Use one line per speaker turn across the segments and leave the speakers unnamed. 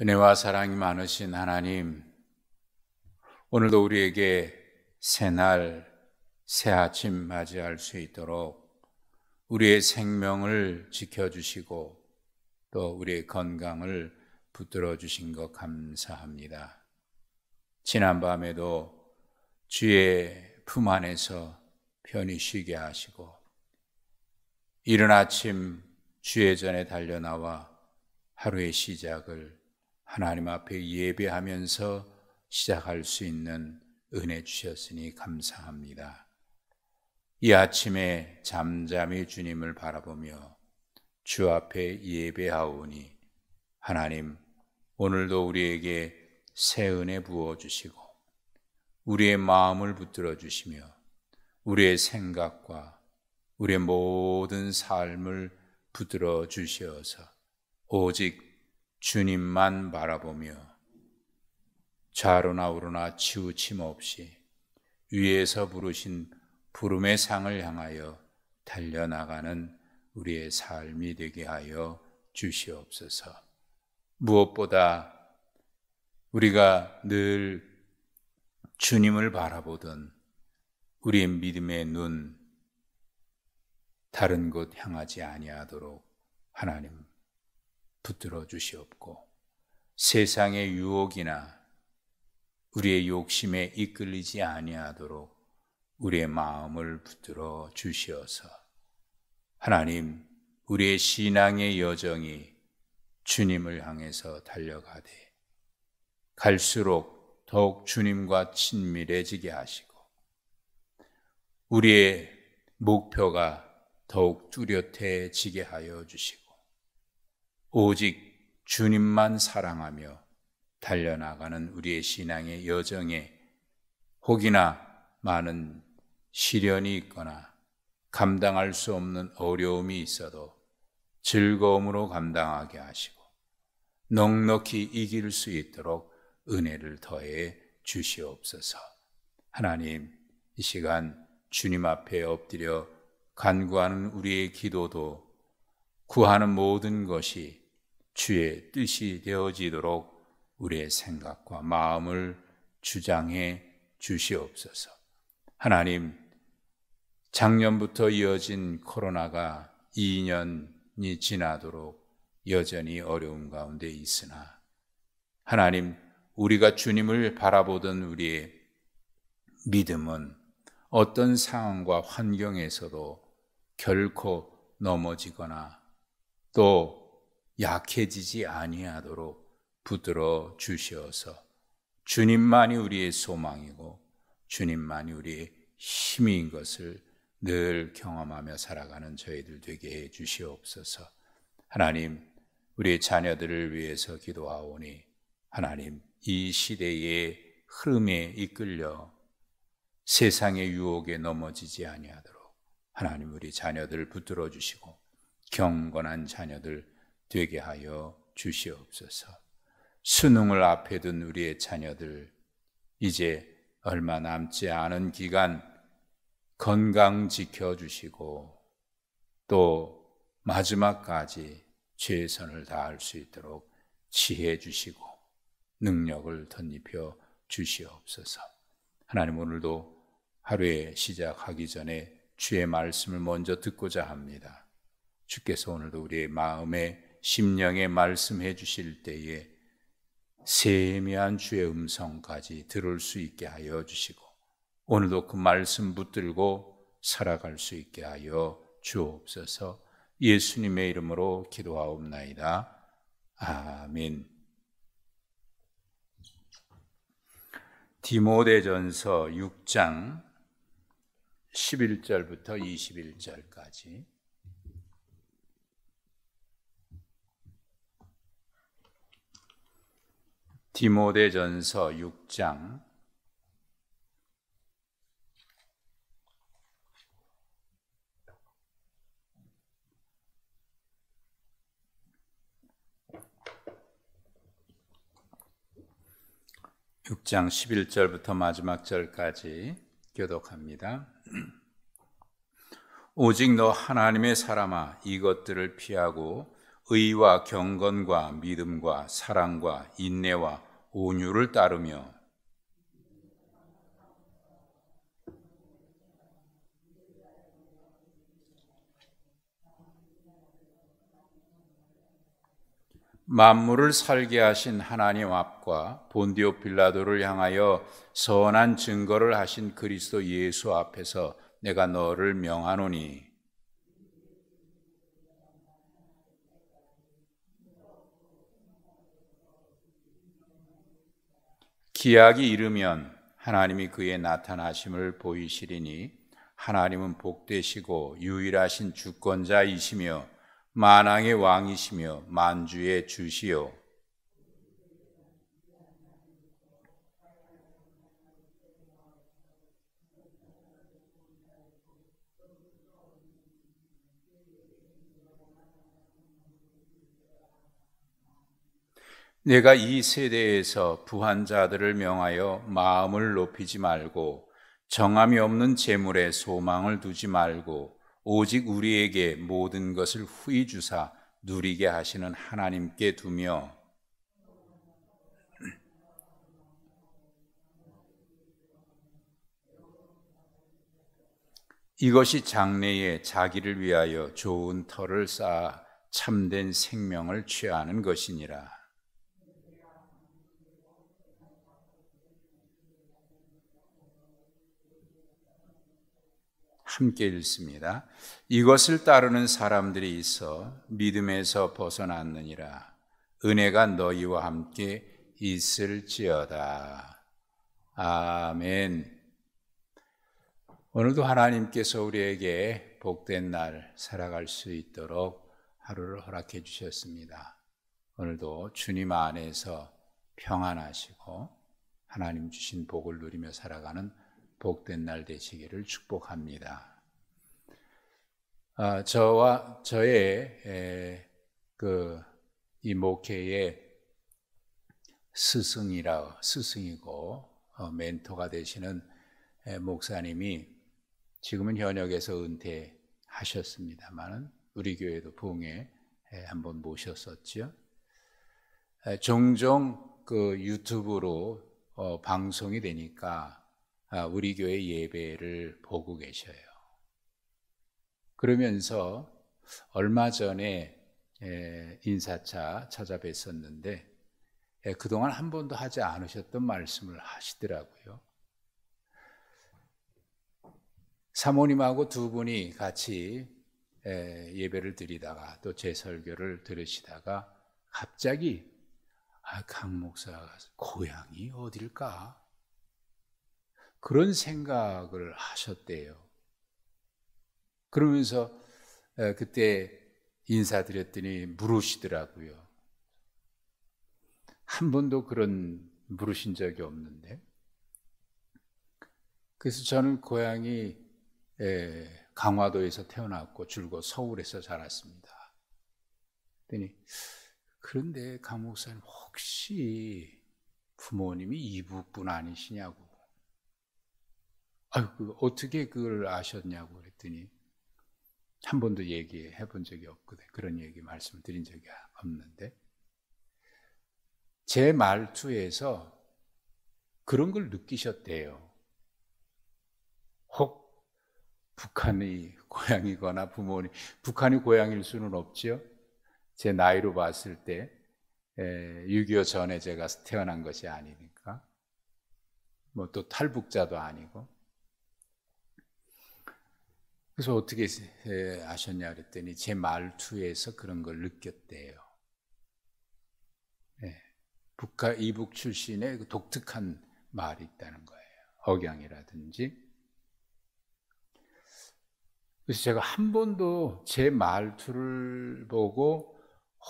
은혜와 사랑이 많으신 하나님, 오늘도 우리에게 새날, 새아침 맞이할 수 있도록 우리의 생명을 지켜주시고 또 우리의 건강을 붙들어 주신 것 감사합니다. 지난 밤에도 주의 품 안에서 편히 쉬게 하시고 이른 아침 주의 전에 달려나와 하루의 시작을 하나님 앞에 예배하면서 시작할 수 있는 은혜 주셨으니 감사합니다. 이 아침에 잠잠히 주님을 바라보며 주 앞에 예배하오니 하나님 오늘도 우리에게 새 은혜 부어 주시고 우리의 마음을 붙들어 주시며 우리의 생각과 우리의 모든 삶을 붙들어 주시어서 오직 주님만 바라보며 좌로나 우로나 치우침 없이 위에서 부르신 부름의 상을 향하여 달려나가는 우리의 삶이 되게 하여 주시옵소서. 무엇보다 우리가 늘 주님을 바라보던 우리의 믿음의 눈 다른 곳 향하지 아니하도록 하나님 붙들어 주시옵고 세상의 유혹이나 우리의 욕심에 이끌리지 아니하도록 우리의 마음을 붙들어 주시어서 하나님 우리의 신앙의 여정이 주님을 향해서 달려가되 갈수록 더욱 주님과 친밀해지게 하시고 우리의 목표가 더욱 뚜렷해지게 하여 주시고 오직 주님만 사랑하며 달려나가는 우리의 신앙의 여정에 혹이나 많은 시련이 있거나 감당할 수 없는 어려움이 있어도 즐거움으로 감당하게 하시고 넉넉히 이길 수 있도록 은혜를 더해 주시옵소서. 하나님, 이 시간 주님 앞에 엎드려 간구하는 우리의 기도도 구하는 모든 것이 주의 뜻이 되어지도록 우리의 생각과 마음을 주장해 주시옵소서. 하나님, 작년부터 이어진 코로나가 2년이 지나도록 여전히 어려움 가운데 있으나, 하나님, 우리가 주님을 바라보던 우리의 믿음은 어떤 상황과 환경에서도 결코 넘어지거나 또 약해지지 아니하도록 부드러 주시어서 주님만이 우리의 소망이고 주님만이 우리의 힘인 것을 늘 경험하며 살아가는 저희들 되게 해 주시옵소서. 하나님, 우리의 자녀들을 위해서 기도하오니 하나님, 이 시대의 흐름에 이끌려 세상의 유혹에 넘어지지 아니하도록 하나님 우리 자녀들 붙들어 주시고 경건한 자녀들 되게 하여 주시옵소서. 수능을 앞에 둔 우리의 자녀들, 이제 얼마 남지 않은 기간 건강 지켜주시고 또 마지막까지 최선을 다할 수 있도록 지혜 주시고 능력을 덧입혀 주시옵소서. 하나님 오늘도 하루에 시작하기 전에 주의 말씀을 먼저 듣고자 합니다. 주께서 오늘도 우리의 마음에 심령에 말씀해 주실 때에 세미한 주의 음성까지 들을 수 있게 하여 주시고 오늘도 그 말씀 붙들고 살아갈 수 있게 하여 주옵소서 예수님의 이름으로 기도하옵나이다. 아멘. 디모데전서 6장 11절부터 21절까지 디모데전서 6장 6장 11절부터 마지막 절까지 교독합니다. 오직 너 하나님의 사람아 이것들을 피하고 의와 경건과 믿음과 사랑과 인내와 온유를 따르며 만물을 살게 하신 하나님 앞과 본디오 빌라도를 향하여 선한 증거를 하신 그리스도 예수 앞에서 내가 너를 명하노니 기약이 이르면 하나님이 그의 나타나심을 보이시리니 하나님은 복되시고 유일하신 주권자이시며 만왕의 왕이시며 만주의 주시요 내가 이 세대에서 부한자들을 명하여 마음을 높이지 말고 정함이 없는 재물에 소망을 두지 말고 오직 우리에게 모든 것을 후히 주사 누리게 하시는 하나님께 두며 이것이 장래에 자기를 위하여 좋은 털을 쌓아 참된 생명을 취하는 것이니라. 함께 읽습니다. 이것을 따르는 사람들이 있어 믿음에서 벗어났느니라. 은혜가 너희와 함께 있을지어다. 아멘. 오늘도 하나님께서 우리에게 복된 날 살아갈 수 있도록 하루를 허락해 주셨습니다. 오늘도 주님 안에서 평안하시고 하나님 주신 복을 누리며 살아가는 복된 날 되시기를 축복합니다. 아, 저와 저의 그이 목회의 스승이라 스승이고 어, 멘토가 되시는 에, 목사님이 지금은 현역에서 은퇴하셨습니다만은 우리 교회도 부흥에 한 번 모셨었죠. 에, 종종 그 유튜브로 어, 방송이 되니까 아, 우리 교회 예배를 보고 계셔요. 그러면서 얼마 전에 인사차 찾아뵀었는데 그동안 한 번도 하지 않으셨던 말씀을 하시더라고요. 사모님하고 두 분이 같이 예배를 드리다가 또 제 설교를 들으시다가 갑자기 아, 강목사 고향이 어딜까? 그런 생각을 하셨대요. 그러면서 그때 인사드렸더니 물으시더라고요. 한 번도 그런 물으신 적이 없는데. 그래서 저는 고향이 강화도에서 태어났고 줄곧 서울에서 자랐습니다. 그랬더니 그런데 강 목사님 혹시 부모님이 이북분 아니시냐고 아유, 그 어떻게 그걸 아셨냐고 그랬더니 한 번도 얘기해 본 적이 없거든. 그런 얘기 말씀드린 적이 없는데 제 말투에서 그런 걸 느끼셨대요. 혹 북한이 고향이거나 부모님, 북한이 고향일 수는 없지요. 제 나이로 봤을 때, 6.25 전에 제가 태어난 것이 아니니까. 뭐 또 탈북자도 아니고. 그래서 어떻게 아셨냐 그랬더니 제 말투에서 그런 걸 느꼈대요. 네. 북하 이북 출신의 그 독특한 말이 있다는 거예요. 억양이라든지. 그래서 제가 한 번도 제 말투를 보고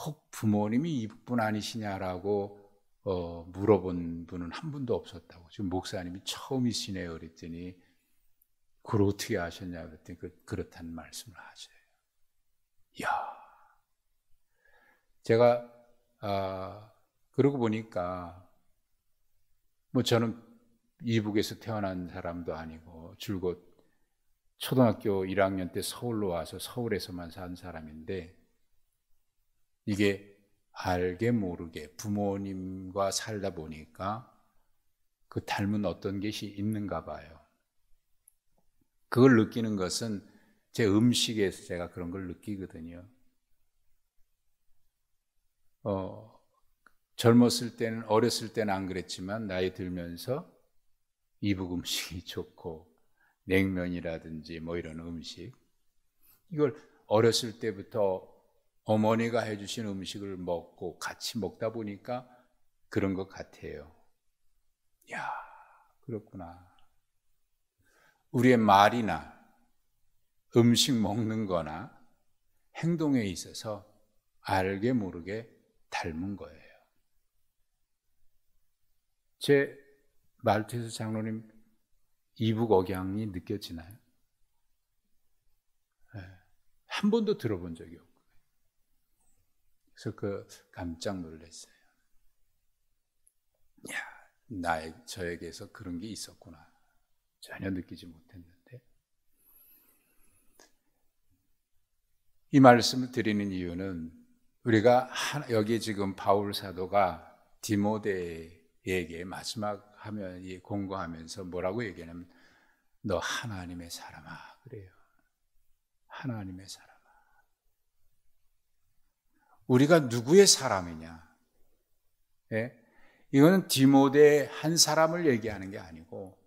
혹 어, 부모님이 이북분 아니시냐라고 어, 물어본 분은 한 분도 없었다고. 지금 목사님이 처음이시네요. 그랬더니 그걸 어떻게 아셨냐 그랬더니 그, 그렇다는 말씀을 하세요. 야 제가 아, 그러고 보니까 뭐 저는 이북에서 태어난 사람도 아니고 줄곧 초등학교 1학년 때 서울로 와서 서울에서만 산 사람인데 이게 알게 모르게 부모님과 살다 보니까 그 닮은 어떤 것이 있는가 봐요. 그걸 느끼는 것은 제 음식에서 제가 그런 걸 느끼거든요. 어, 젊었을 때는, 어렸을 때는 안 그랬지만, 나이 들면서 이북 음식이 좋고, 냉면이라든지 뭐 이런 음식. 이걸 어렸을 때부터 어머니가 해주신 음식을 먹고 같이 먹다 보니까 그런 것 같아요. 야, 그렇구나. 우리의 말이나 음식 먹는 거나 행동에 있어서 알게 모르게 닮은 거예요. 제 말투에서 장로님 이북 억양이 느껴지나요? 예, 한 번도 들어본 적이 없고. 그래서 그 깜짝 놀랐어요. 야, 나 저에게서 그런 게 있었구나. 전혀 느끼지 못했는데 이 말씀을 드리는 이유는 우리가 여기 지금 바울 사도가 디모데에게 마지막 하면 이 공고하면서 뭐라고 얘기하냐면 너 하나님의 사람아 그래요. 하나님의 사람아. 우리가 누구의 사람이냐? 예? 이거는 디모데 한 사람을 얘기하는 게 아니고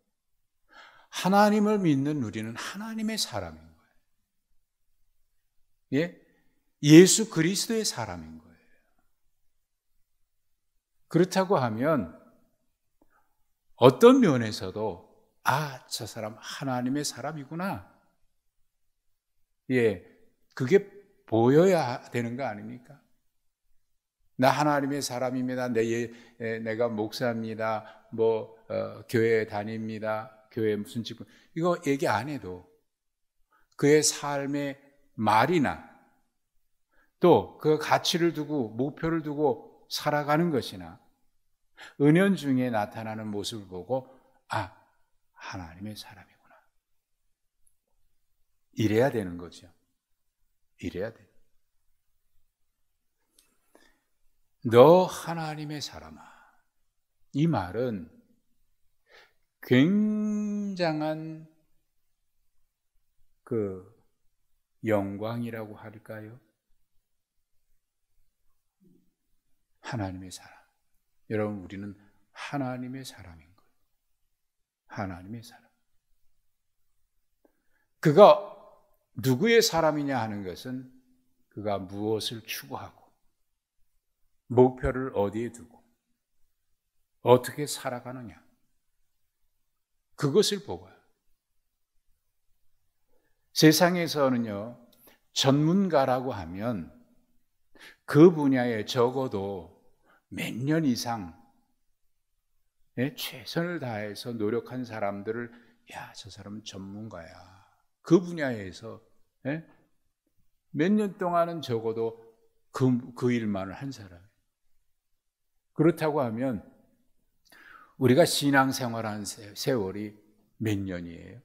하나님을 믿는 우리는 하나님의 사람인 거예요. 예? 예수 그리스도의 사람인 거예요. 그렇다고 하면 어떤 면에서도 아, 저 사람 하나님의 사람이구나. 예. 그게 보여야 되는 거 아닙니까? 나 하나님의 사람입니다. 내, 예, 내가 목사입니다. 뭐, 어, 교회 다닙니다. 교회 무슨 직분 이거 얘기 안 해도 그의 삶의 말이나 또 그 가치를 두고 목표를 두고 살아가는 것이나 은연 중에 나타나는 모습을 보고 아 하나님의 사람이구나 이래야 되는 거죠. 이래야 돼. 너 하나님의 사람아. 이 말은 굉장한 그 영광이라고 할까요? 하나님의 사람. 여러분, 우리는 하나님의 사람인 거예요. 하나님의 사람. 그가 누구의 사람이냐 하는 것은 그가 무엇을 추구하고, 목표를 어디에 두고, 어떻게 살아가느냐. 그것을 보고요. 세상에서는요, 전문가라고 하면 그 분야에 적어도 몇 년 이상 예, 최선을 다해서 노력한 사람들을 야, 저 사람은 전문가야. 그 분야에서 예, 몇 년 동안은 적어도 그, 그 일만을 한 사람. 그렇다고 하면 우리가 신앙생활한 세월이 몇 년이에요?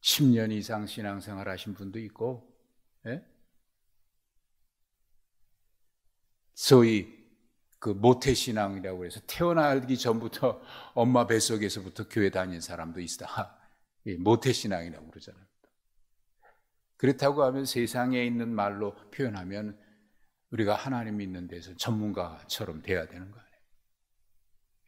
10년 이상 신앙생활 하신 분도 있고, 예? 소위 그 모태신앙이라고 해서 태어나기 전부터 엄마 뱃속에서부터 교회 다닌 사람도 있다. 모태신앙이라고 그러잖아요. 그렇다고 하면 세상에 있는 말로 표현하면 우리가 하나님 있는 데서 전문가처럼 돼야 되는 거 아니에요.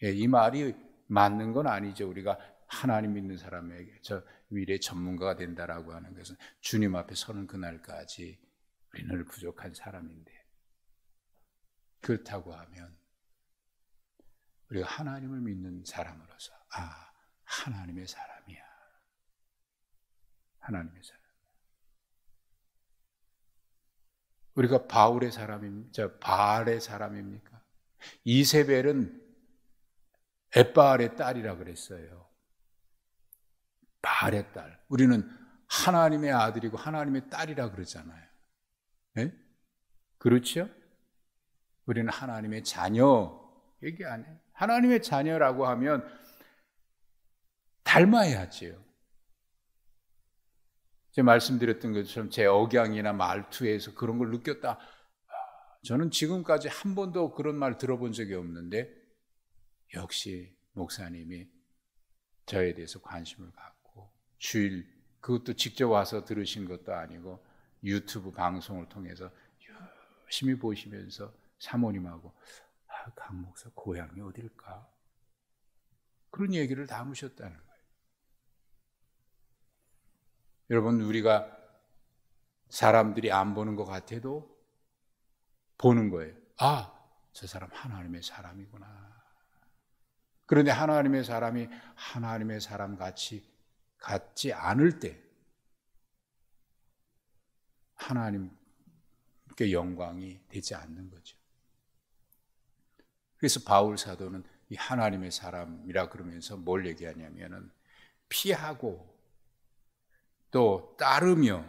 예, 이 말이 맞는 건 아니죠. 우리가 하나님 믿는 사람에게 저 미래 전문가가 된다라고 하는 것은 주님 앞에 서는 그날까지 우리는 부족한 사람인데 그렇다고 하면 우리가 하나님을 믿는 사람으로서 아 하나님의 사람이야 하나님의 사람 우리가 바울의 사람입니까? 바알의 사람입니까? 이세벨은 에바알의 딸이라 그랬어요. 바알의 딸. 우리는 하나님의 아들이고 하나님의 딸이라 그러잖아요. 네? 그렇죠? 우리는 하나님의 자녀 얘기 안 해. 하나님의 자녀라고 하면 닮아야지요. 제가 말씀드렸던 것처럼 제 억양이나 말투에서 그런 걸 느꼈다. 아, 저는 지금까지 한 번도 그런 말 들어본 적이 없는데 역시 목사님이 저에 대해서 관심을 갖고 주일 그것도 직접 와서 들으신 것도 아니고 유튜브 방송을 통해서 열심히 보시면서 사모님하고 아, 강 목사 고향이 어딜까? 그런 얘기를 담으셨다는 거예요. 여러분, 우리가 사람들이 안 보는 것 같아도 보는 거예요. 아, 저 사람 하나님의 사람이구나. 그런데 하나님의 사람이 하나님의 사람 같이 같지 않을 때 하나님께 영광이 되지 않는 거죠. 그래서 바울 사도는 이 하나님의 사람이라 그러면서 뭘 얘기하냐면은 피하고 또 따르며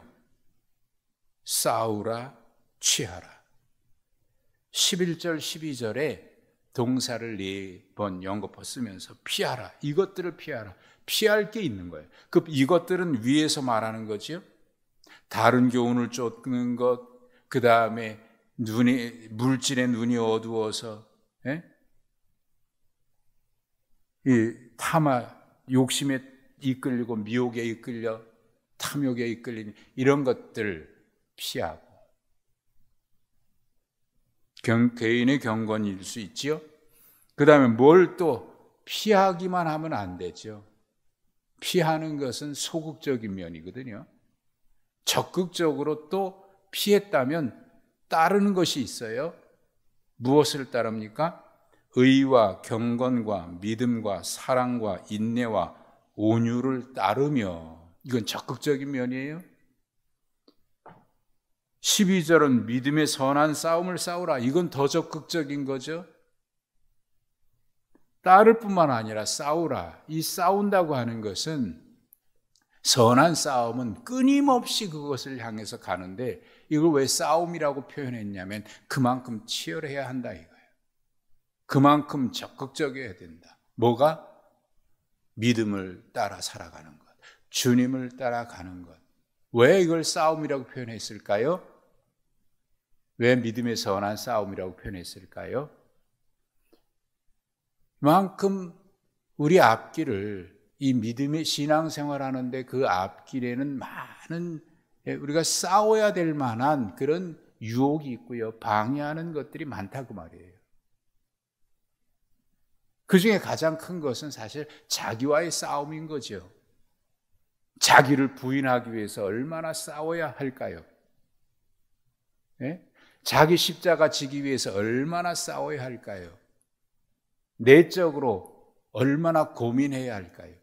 싸우라 취하라. 11절 12절에 동사를 네 번연거푸 쓰면서 피하라. 이것들을 피하라. 피할 게 있는 거예요. 그 이것들은 위에서 말하는 거지요. 다른 교훈을 쫓는 것, 그 다음에 눈이 물질의 눈이 어두워서 예? 이 탐아 욕심에 이끌리고 미혹에 이끌려 탐욕에 이끌린 이런 것들 피하고 경, 개인의 경건일 수 있지요. 그 다음에 뭘 또 피하기만 하면 안 되죠. 피하는 것은 소극적인 면이거든요. 적극적으로 또 피했다면 따르는 것이 있어요. 무엇을 따릅니까? 의와 경건과 믿음과 사랑과 인내와 온유를 따르며 이건 적극적인 면이에요. 12절은 믿음의 선한 싸움을 싸우라. 이건 더 적극적인 거죠. 따를 뿐만 아니라 싸우라. 이 싸운다고 하는 것은 선한 싸움은 끊임없이 그것을 향해서 가는데 이걸 왜 싸움이라고 표현했냐면 그만큼 치열해야 한다 이거예요. 그만큼 적극적이어야 된다. 뭐가? 믿음을 따라 살아가는 주님을 따라가는 것. 왜 이걸 싸움이라고 표현했을까요? 왜 믿음의 선한 싸움이라고 표현했을까요? 만큼 우리 앞길을 이 믿음의 신앙생활 하는데 그 앞길에는 많은 예, 우리가 싸워야 될 만한 그런 유혹이 있고요. 방해하는 것들이 많다고 말이에요. 그 중에 가장 큰 것은 사실 자기와의 싸움인 거죠. 자기를 부인하기 위해서 얼마나 싸워야 할까요? 네? 자기 십자가 지기 위해서 얼마나 싸워야 할까요? 내적으로 얼마나 고민해야 할까요?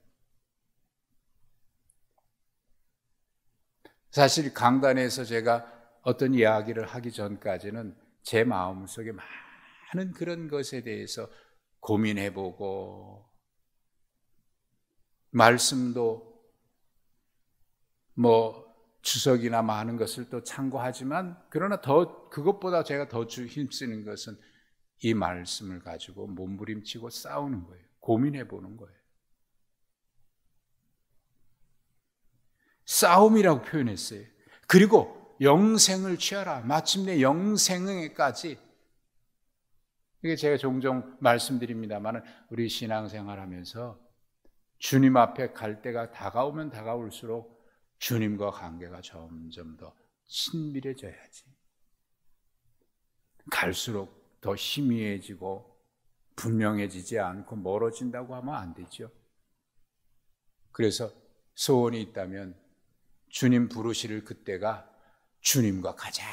사실 강단에서 제가 어떤 이야기를 하기 전까지는 제 마음속에 많은 그런 것에 대해서 고민해보고 말씀도 뭐 주석이나 많은 것을 또 참고하지만 그러나 더 그것보다 제가 더주 힘쓰는 것은 이 말씀을 가지고 몸부림치고 싸우는 거예요. 고민해 보는 거예요. 싸움이라고 표현했어요. 그리고 영생을 취하라. 마침내 영생에까지 이게 제가 종종 말씀드립니다만은 우리 신앙생활하면서 주님 앞에 갈 때가 다가오면 다가올수록 주님과 관계가 점점 더 친밀해져야지. 갈수록 더 희미해지고 분명해지지 않고 멀어진다고 하면 안 되죠. 그래서 소원이 있다면 주님 부르실 그때가 주님과 가장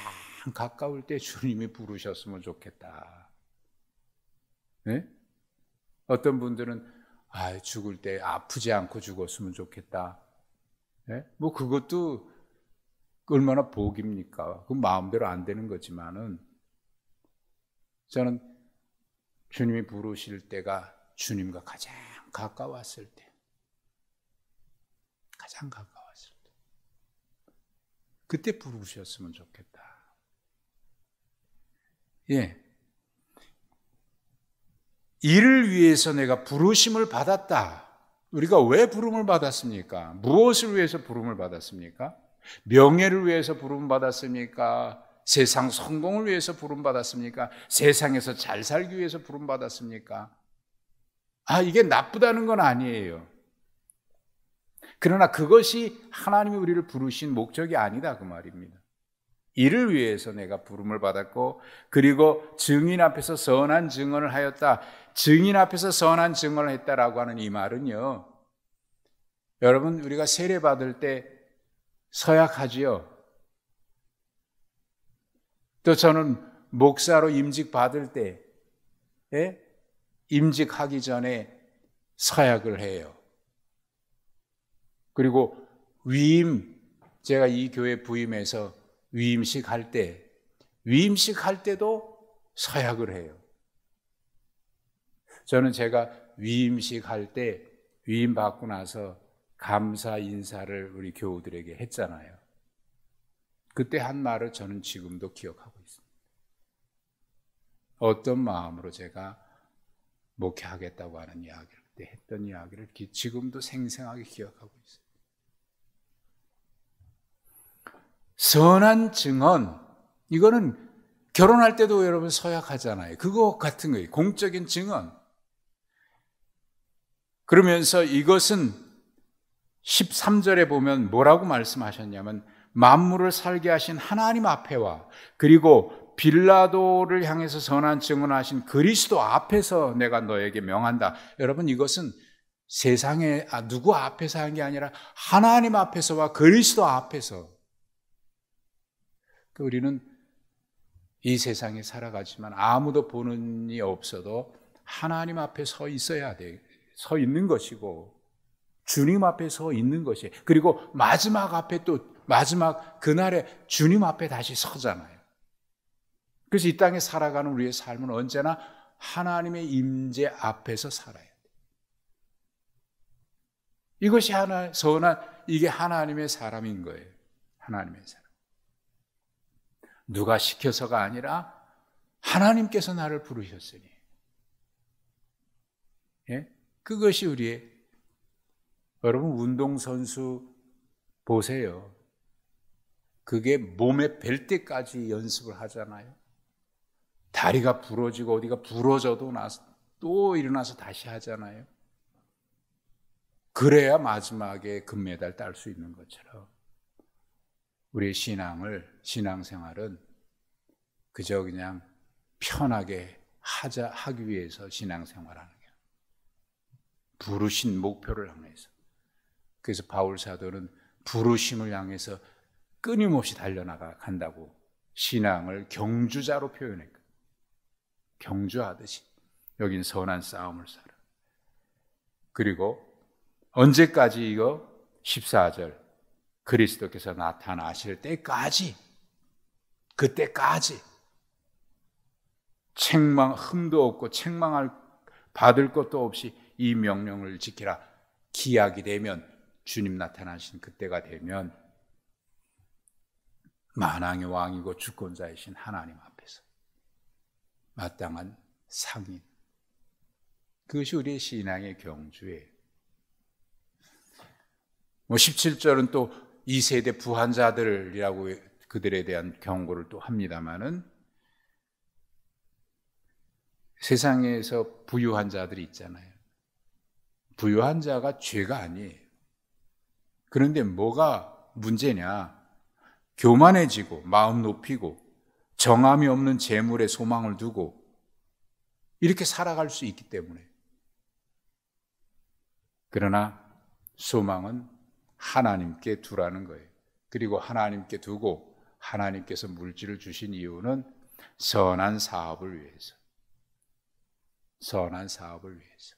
가까울 때 주님이 부르셨으면 좋겠다. 네? 어떤 분들은 아, 죽을 때 아프지 않고 죽었으면 좋겠다. 예? 뭐 그것도 얼마나 복입니까? 그 마음대로 안 되는 거지만은 저는 주님이 부르실 때가 주님과 가장 가까웠을 때, 가장 가까웠을 때, 그때 부르셨으면 좋겠다. 예. 이를 위해서 내가 부르심을 받았다. 우리가 왜 부름을 받았습니까? 무엇을 위해서 부름을 받았습니까? 명예를 위해서 부름 받았습니까? 세상 성공을 위해서 부름 받았습니까? 세상에서 잘 살기 위해서 부름 받았습니까? 아, 이게 나쁘다는 건 아니에요. 그러나 그것이 하나님이 우리를 부르신 목적이 아니다 그 말입니다. 이를 위해서 내가 부름을 받았고 그리고 증인 앞에서 선한 증언을 하였다. 증인 앞에서 선한 증언을 했다라고 하는 이 말은요. 여러분 우리가 세례 받을 때 서약하지요. 또 저는 목사로 임직 받을 때 예? 임직하기 전에 서약을 해요. 그리고 위임 제가 이 교회 부임해서 위임식 할 때 위임식 할 때도 서약을 해요. 저는 제가 위임식 할 때 위임 받고 나서 감사 인사를 우리 교우들에게 했잖아요. 그때 한 말을 저는 지금도 기억하고 있습니다. 어떤 마음으로 제가 목회하겠다고 하는 이야기를 그때 했던 이야기를 지금도 생생하게 기억하고 있어요. 선한 증언 이거는 결혼할 때도 여러분 서약하잖아요. 그거 같은 거예요. 공적인 증언. 그러면서 이것은 13절에 보면 뭐라고 말씀하셨냐면 만물을 살게 하신 하나님 앞에와 그리고 빌라도를 향해서 선한 증언하신 그리스도 앞에서 내가 너에게 명한다. 여러분 이것은 세상에 아, 누구 앞에서 한 게 아니라 하나님 앞에서와 그리스도 앞에서 그 우리는 이 세상에 살아가지만 아무도 보는 이 없어도 하나님 앞에 서 있어야 돼. 서 있는 것이고 주님 앞에 서 있는 것이 그리고 마지막 앞에 또 마지막 그날에 주님 앞에 다시 서잖아요. 그래서 이 땅에 살아가는 우리의 삶은 언제나 하나님의 임재 앞에서 살아야 돼. 이것이 하나 서운한 이게 하나님의 사람인 거예요. 하나님의 사람. 누가 시켜서가 아니라 하나님께서 나를 부르셨으니. 예? 그것이 우리의 여러분 운동선수 보세요. 그게 몸에 뵐 때까지 연습을 하잖아요. 다리가 부러지고 어디가 부러져도 나서 또 일어나서 다시 하잖아요. 그래야 마지막에 금메달 딸 수 있는 것처럼 우리의 신앙을 신앙생활은 그저 그냥 편하게 하자 하기 위해서 신앙생활하는 부르신 목표를 향해서. 그래서 바울 사도는 부르심을 향해서 끊임없이 달려나가 간다고 신앙을 경주자로 표현했고 경주하듯이 여긴 선한 싸움을 살아. 그리고 언제까지 이거 14절 그리스도께서 나타나실 때까지 그때까지 책망 흠도 없고 책망할 받을 것도 없이 이 명령을 지키라. 기약이 되면 주님 나타나신 그때가 되면 만왕의 왕이고 주권자이신 하나님 앞에서 마땅한 상인. 그것이 우리의 신앙의 경주에 뭐 17절은 또 이세대 부한자들이라고 그들에 대한 경고를 또 합니다마는 세상에서 부유한 자들이 있잖아요. 부유한 자가 죄가 아니에요. 그런데 뭐가 문제냐? 교만해지고 마음 높이고 정함이 없는 재물에 소망을 두고 이렇게 살아갈 수 있기 때문에. 그러나 소망은 하나님께 두라는 거예요. 그리고 하나님께 두고 하나님께서 물질을 주신 이유는 선한 사업을 위해서. 선한 사업을 위해서.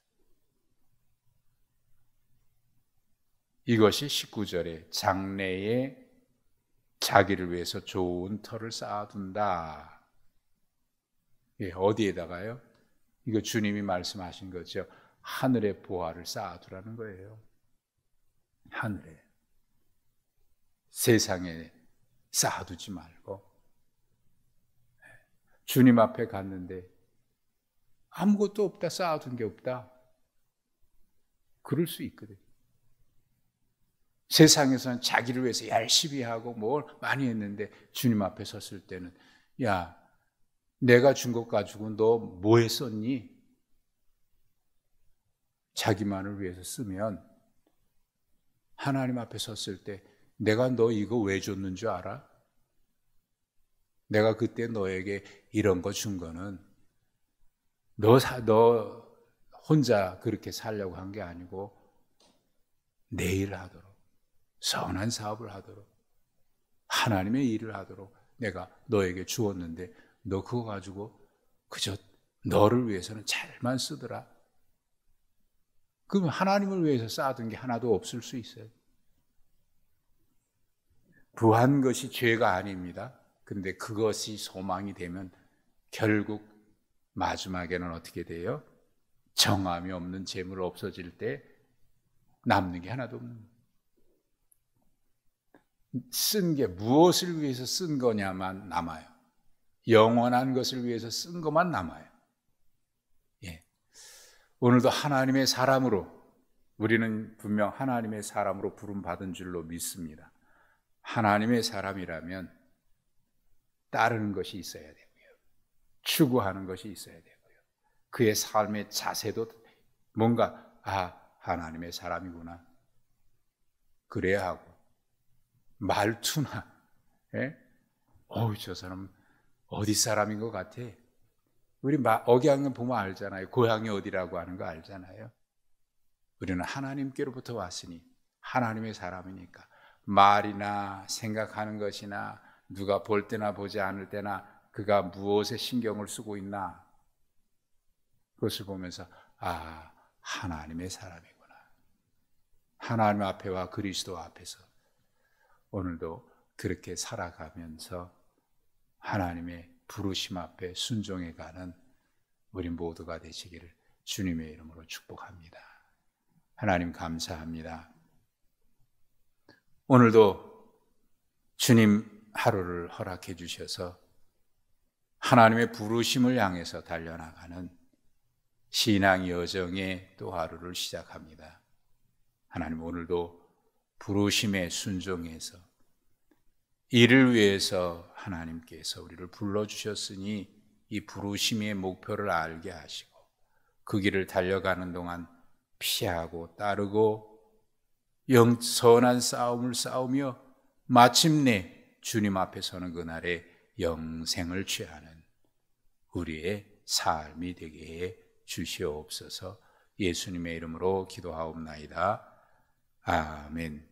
이것이 19절에 장래에 자기를 위해서 좋은 터을 쌓아둔다. 예, 어디에다가요? 이거 주님이 말씀하신 거죠. 하늘의 보화를 쌓아두라는 거예요. 하늘에. 세상에 쌓아두지 말고. 예, 주님 앞에 갔는데 아무것도 없다, 쌓아둔 게 없다. 그럴 수 있거든. 세상에서는 자기를 위해서 열심히 하고 뭘 많이 했는데 주님 앞에 섰을 때는 야, 내가 준 것 가지고 너 뭐 했었니? 자기만을 위해서 쓰면 하나님 앞에 섰을 때 내가 너 이거 왜 줬는 줄 알아? 내가 그때 너에게 이런 거 준 거는 너, 사, 너 혼자 그렇게 살려고 한 게 아니고 내일 하도록. 선한 사업을 하도록 하나님의 일을 하도록 내가 너에게 주었는데 너 그거 가지고 그저 너를 위해서는 잘만 쓰더라. 그럼 하나님을 위해서 쌓아둔 게 하나도 없을 수 있어요. 부한 것이 죄가 아닙니다. 근데 그것이 소망이 되면 결국 마지막에는 어떻게 돼요? 정함이 없는 재물 없어질 때 남는 게 하나도 없는 거예요. 쓴게 무엇을 위해서 쓴 거냐만 남아요. 영원한 것을 위해서 쓴 것만 남아요. 예. 오늘도 하나님의 사람으로 우리는 분명 하나님의 사람으로 부름받은 줄로 믿습니다. 하나님의 사람이라면 따르는 것이 있어야 되고요. 추구하는 것이 있어야 되고요. 그의 삶의 자세도 뭔가, 아, 하나님의 사람이구나. 그래야 하고. 말투나, 예? 어우, 저 사람 어디 사람인 것 같아. 우리 억양을 보면 알잖아요. 고향이 어디라고 하는 거 알잖아요. 우리는 하나님께로부터 왔으니, 하나님의 사람이니까. 말이나 생각하는 것이나 누가 볼 때나 보지 않을 때나 그가 무엇에 신경을 쓰고 있나 그것을 보면서 아 하나님의 사람이구나 하나님 앞에와 그리스도 앞에서 오늘도 그렇게 살아가면서 하나님의 부르심 앞에 순종해가는 우리 모두가 되시기를 주님의 이름으로 축복합니다. 하나님 감사합니다. 오늘도 주님 하루를 허락해 주셔서 하나님의 부르심을 향해서 달려나가는 신앙 여정의 또 하루를 시작합니다. 하나님 오늘도 부르심에 순종해서 이를 위해서 하나님께서 우리를 불러주셨으니 이 부르심의 목표를 알게 하시고 그 길을 달려가는 동안 피하고 따르고 영, 선한 싸움을 싸우며 마침내 주님 앞에 서는 그날에 영생을 취하는 우리의 삶이 되게 해 주시옵소서 예수님의 이름으로 기도하옵나이다. 아멘.